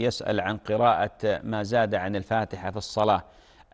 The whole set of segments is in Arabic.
يسأل عن قراءة ما زاد عن الفاتحة في الصلاة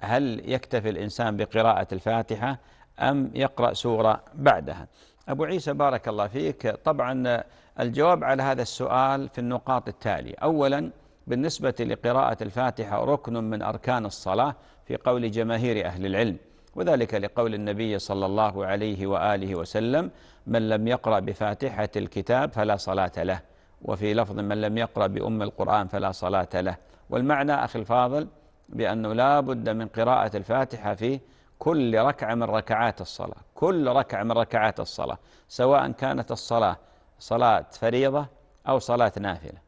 هل يكتفي الإنسان بقراءة الفاتحة أم يقرأ سورة بعدها أبو عيسى بارك الله فيك طبعا الجواب على هذا السؤال في النقاط التالية أولا بالنسبة لقراءة الفاتحة ركن من أركان الصلاة في قول جماهير أهل العلم وذلك لقول النبي صلى الله عليه وآله وسلم من لم يقرأ بفاتحة الكتاب فلا صلاة له وفي لفظ من لم يقرأ بأم القرآن فلا صلاة له والمعنى أخي الفاضل بأنه لا بد من قراءة الفاتحة في كل ركعة من ركعات الصلاة كل ركعة من ركعات الصلاة سواء كانت الصلاة صلاة فريضة أو صلاة نافلة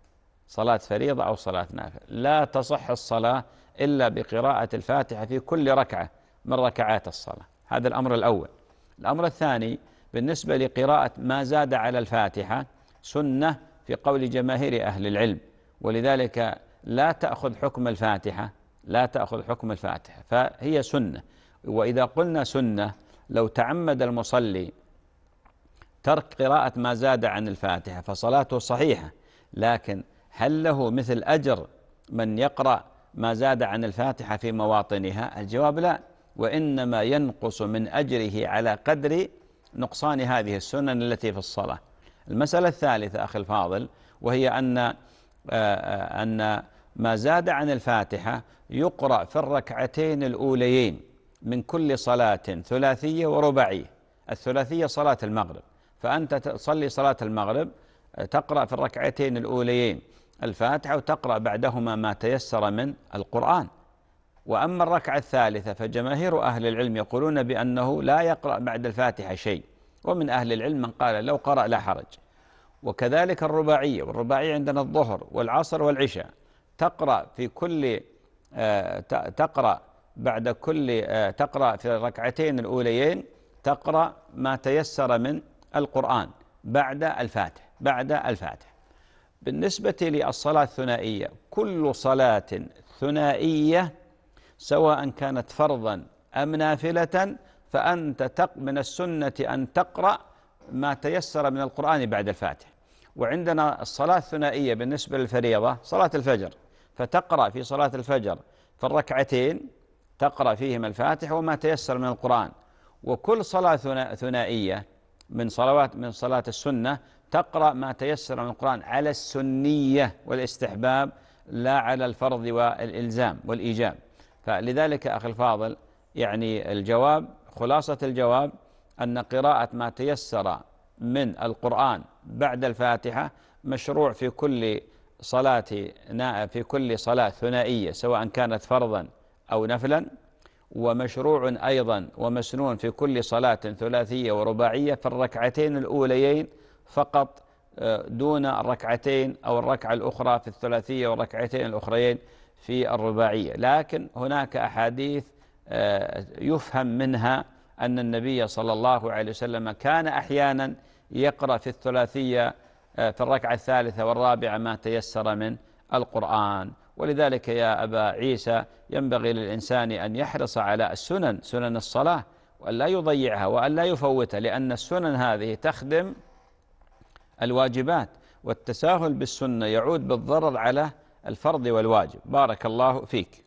صلاة فريضة أو صلاة نافلة لا تصح الصلاة إلا بقراءة الفاتحة في كل ركعة من ركعات الصلاة هذا الأمر الأول الأمر الثاني بالنسبة لقراءة ما زاد على الفاتحة سنة في قول جماهير أهل العلم ولذلك لا تأخذ حكم الفاتحة لا تأخذ حكم الفاتحة فهي سنة وإذا قلنا سنة لو تعمد المصلي ترك قراءة ما زاد عن الفاتحة فصلاته صحيحة لكن هل له مثل أجر من يقرأ ما زاد عن الفاتحة في مواطنها الجواب لا وإنما ينقص من أجره على قدر نقصان هذه السنن التي في الصلاة المسألة الثالثة أخي الفاضل وهي أن آه، آه، أن ما زاد عن الفاتحة يقرأ في الركعتين الأوليين من كل صلاة ثلاثية ورباعية الثلاثية صلاة المغرب فأنت تصلي صلاة المغرب آه، تقرأ في الركعتين الأوليين الفاتحة وتقرأ بعدهما ما تيسر من القرآن وأما الركعة الثالثة فجماهير أهل العلم يقولون بأنه لا يقرأ بعد الفاتحة شيء ومن أهل العلم من قال لو قرأ لا حرج وكذلك الرباعية والرباعية عندنا الظهر والعصر والعشاء تقرأ في كل آه، تقرأ بعد كل آه، تقرأ في الركعتين الأوليين تقرأ ما تيسر من القرآن بعد الفاتح بعد الفاتح بالنسبة للصلاة الثنائية كل صلاة ثنائية سواء كانت فرضا أم نافلة فأنت تق من السنة أن تقرأ ما تيسر من القرآن بعد الفاتح وعندنا الصلاة الثنائية بالنسبة للفريضة صلاة الفجر فتقرأ في صلاة الفجر في الركعتين تقرأ فيهما الفاتح وما تيسر من القرآن وكل صلاة ثنائية من صلوات من صلاة السنة تقرأ ما تيسر من القرآن على السنية والاستحباب لا على الفرض والإلزام والإيجاب فلذلك أخي الفاضل يعني الجواب خلاصة الجواب أن قراءة ما تيسر من القرآن بعد الفاتحة مشروع في كل صلاة في كل صلاة ثنائية سواء كانت فرضا أو نفلا ومشروع أيضا ومسنون في كل صلاة ثلاثية ورباعية في الركعتين الأوليين فقط آه، دون الركعتين أو الركعة الأخرى في الثلاثية والركعتين الأخريين في الرباعية لكن هناك أحاديث آه، يفهم منها أن النبي صلى الله عليه وسلم كان أحيانا يقرأ في الثلاثية آه، في الركعة الثالثة والرابعة ما تيسر من القرآن ولذلك يا أبا عيسى ينبغي للإنسان أن يحرص على السنن سنن الصلاة وأن لا يضيعها وأن لا يفوتها لأن السنن هذه تخدم الواجبات والتساهل بالسنة يعود بالضرر على الفرض والواجب بارك الله فيك